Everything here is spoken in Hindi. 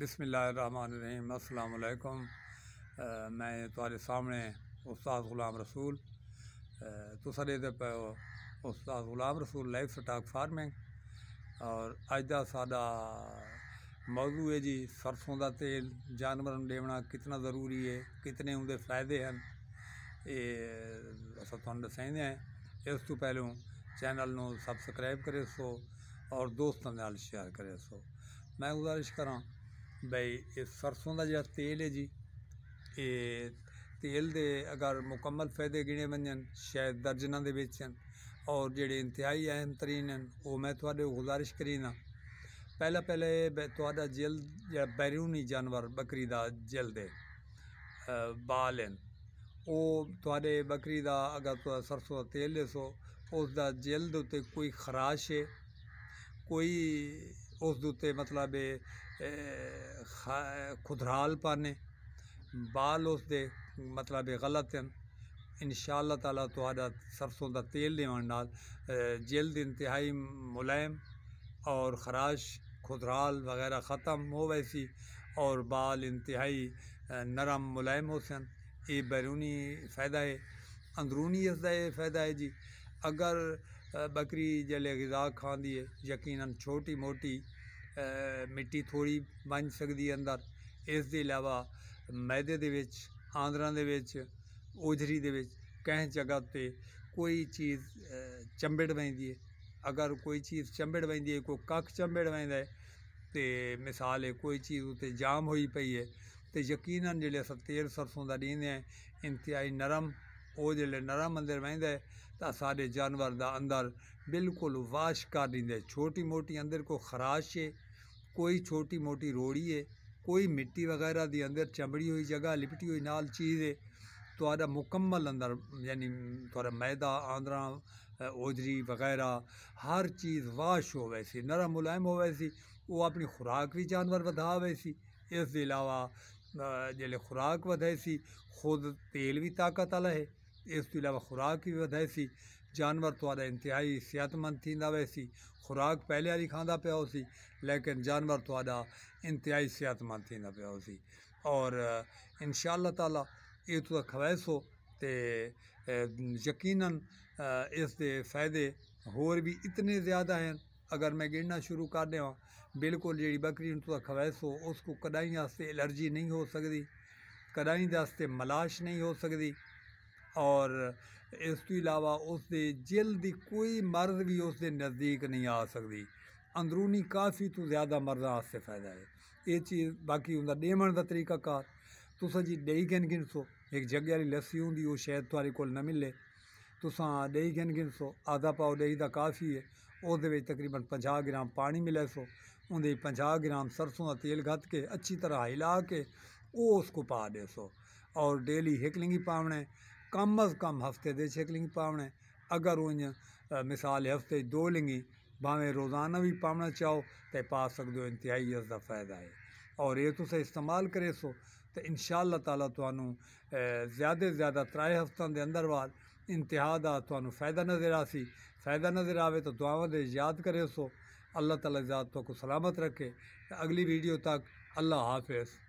बसमीम अल्लाम मैं थोड़े सामने उस्ताद गुलाम रसूल तो तो हो उस्ताद गुलाम रसूल लाइफ स्टाक फार्मिंग और अज का मौजू है जी सरसों का तेल जानवर देवना कितना जरूरी है कितने उनके फायदे हैं ये अस तुम दसाइने हैं इस तू पहले चैनल में सबसक्राइब करे सो और दोस्तों शेयर करे सो मैं गुजारिश करा ਬਈ ਇਹ ਸਰਸੋਂ ਦਾ ਜਿਹੜਾ ਤੇਲ ਹੈ ਜੀ ਇਹ ਤੇਲ ਦੇ ਅਗਰ ਮੁਕੰਮਲ ਫਾਇਦੇ ਗਿਣੇ ਮੰਨਣ ਸ਼ਾਇਦ ਦਰਜਨਾਂ ਦੇ ਵਿੱਚ ਹਨ ਔਰ ਜਿਹੜੇ ਇੰਤਹਾਈ ਅਹਿਮ ਤਰੀਨ ਹਨ ਉਹ ਮੈਂ ਤੁਹਾਡੇ ਗੁਜ਼ਾਰਿਸ਼ ਕਰੀਨਾ ਪਹਿਲਾ ਪਹਿਲੇ ਤੁਹਾਡਾ ਜਿਲ ਜਿਹੜਾ ਬੈਰੂਨੀ ਜਾਨਵਰ ਬੱਕਰੀ ਦਾ ਜਿਲ ਦੇ ਬਾਲਨ ਉਹ ਤੁਹਾਡੇ ਬੱਕਰੀ ਦਾ ਅਗਰ ਤੁਹਾਡਾ ਸਰਸੋਂ ਦਾ ਤੇਲ ਲੈ ਸੋ ਉਸ ਦਾ ਦੇ ਉੱਤੇ ਕੋਈ ਖਰਾਸ਼ ਹੈ ਕੋਈ ਉਸ ਦੇ ਉੱਤੇ ਮਤਲਬ खुदराल पाने बाल उसके मतलब गलत हैं इन शाह तला तो सरसों का तेल लेवन जल्द इंतहाई मुलायम और खराश खुदराल वगैरह ख़त्म हो वैसी और बाल इंतहाई नरम मुलायम हो सन ये बैरूनी फ़ायदा है अंदरूनी इसका यह फ़ायदा है जी अगर बकरी जल गज़ा खादी है यकीन छोटी मोटी ਮਿੱਟੀ ਥੋੜੀ ਬਣ ਸਕਦੀ ਅੰਦਰ ਇਸ ਦੇ ਇਲਾਵਾ ਮੈਦੇ ਦੇ ਵਿੱਚ ਆਂਦਰਾਂ ਦੇ ਵਿੱਚ ਓਝਰੀ ਦੇ ਵਿੱਚ ਕਹਿ ਜਗ੍ਹਾ ਤੇ ਕੋਈ ਚੀਜ਼ ਚੰਬੜ ਵੈਂਦੀ ਹੈ ਅਗਰ ਕੋਈ ਚੀਜ਼ ਚੰਬੜ ਵੈਂਦੀ ਹੈ ਕੋਈ ਕੱਖ ਚੰਬੜ ਵੈਂਦਾ ਹੈ ਤੇ ਮਿਸਾਲ ਹੈ ਕੋਈ ਚੀਜ਼ ਉਤੇ ਜਾਮ ਹੋਈ ਪਈ ਹੈ ਤੇ ਯਕੀਨਨ ਜਿਹੜੇ ਅਸਾਂ ਤੇਲ ਸਰਸੋਂ ਦਾ ਦੀਨੇ ਆ ਇੰਤਿਆਈ ਨਰਮ ਉਹ ਜਿਹੜੇ ਨਰਮ ਅੰਦਰ ਵੈਂਦਾ ਤਾਂ ਸਾਡੇ ਜਾਨਵਰ ਦਾ ਅੰਦਰ ਬਿਲਕੁਲ ਵਾਸ਼ ਕਰ ਦਿੰਦੇ ਛੋਟੀ ਮੋਟੀ ਅੰਦਰ ਕੋ ਖਰਾਸ਼ ਹੈ कोई छोटी मोटी रोड़ी है कोई मिट्टी वगैरह के अंदर चमड़ी हुई जगह लिपटी हुई नाल चीज़ है थोड़ा मुकम्मल अंदर यानी थोड़ा मैदा आंदरा ओजरी वगैरह हर चीज़ वाश हो वैसी नरम मुलायम हो वैसी वो अपनी खुराक भी जानवर बधा वैसी इस अलावा जल खुराक वधे सी खुद तेल भी ताकत आला है इस अलावा खुराक भी बधाई सी जानवर थोड़ा इंतहाई सिहतमंद थींदा ख़ुराक पहले वारी खादा पिया लेकिन जानवर थोड़ा इंतहाई सेहतमंद थींदा पिया और इन ताला इहो तुस हो तो यकीन इस दे फायदे होर भी इतने ज़्यादा हैं अगर मैं गिनना शुरू कर दें बिल्कुल जी बकरी तुस हो उसको कदाई वास्ते एलर्जी नहीं हो सकती कदाई वास्ते मलाश नहीं हो सकती और ਇਸ ਤੋਂ ਇਲਾਵਾ ਉਸ ਦੇ ਜਿਲ ਦੀ ਕੋਈ ਮਰਜ਼ ਵੀ ਉਸ ਦੇ ਨਜ਼ਦੀਕ ਨਹੀਂ ਆ ਸਕਦੀ ਅੰਦਰੂਨੀ ਕਾਫੀ ਤੋਂ ਜ਼ਿਆਦਾ ਮਰਜ਼ਾਂ ਵਾਸਤੇ ਫਾਇਦਾ ਹੈ ਇਹ ਚੀਜ਼ ਬਾਕੀ ਹੁੰਦਾ ਡੇਮਣ ਦਾ ਤਰੀਕਾ ਕਾਰ ਤੁਸੀਂ ਜੀ ਡੇਈ ਗਿਣ ਗਿਣ ਸੋ ਇੱਕ ਜੱਗੇ ਵਾਲੀ ਲੱਸੀ ਹੁੰਦੀ ਉਹ ਸ਼ਾਇਦ ਤੁਹਾਡੇ ਕੋਲ ਨਾ ਮਿਲੇ ਤੁਸੀਂ ਡੇਈ ਗਿਣ ਗਿਣ ਸੋ ਆਧਾ ਪਾਓ ਡੇਈ ਦਾ ਕਾਫੀ ਹੈ ਉਹਦੇ ਵਿੱਚ ਤਕਰੀਬਨ 50 ਗ੍ਰਾਮ ਪਾਣੀ ਮਿਲੇ ਸੋ ਉਹਦੇ 50 ਗ੍राम सरसों का तेल घत के अच्छी तरह हिला के वो उसको पा दे सो और डेली हिकलिंगी पावने कम अज़ कम हफ़्ते दे छकलिंग अगर वो इन मिसाल हफ़्ते दो लिंगी भावें रोज़ाना भी पावना चाहो तो पा सद ओ इंतहाई इसदा फायदा है और ये तुम इस्तेमाल करे सो तो इन शाह ताला ज़्यादा से ज़्यादा त्राए हफ्तों के अंदर बाद इंतहा फायदा नज़र आ सी फायदा नज़र आवे तो दुआवां दे याद करे सो अल्लाह तला जात तो सलामत रखे अगली वीडियो तक अल्लाह हाफिज़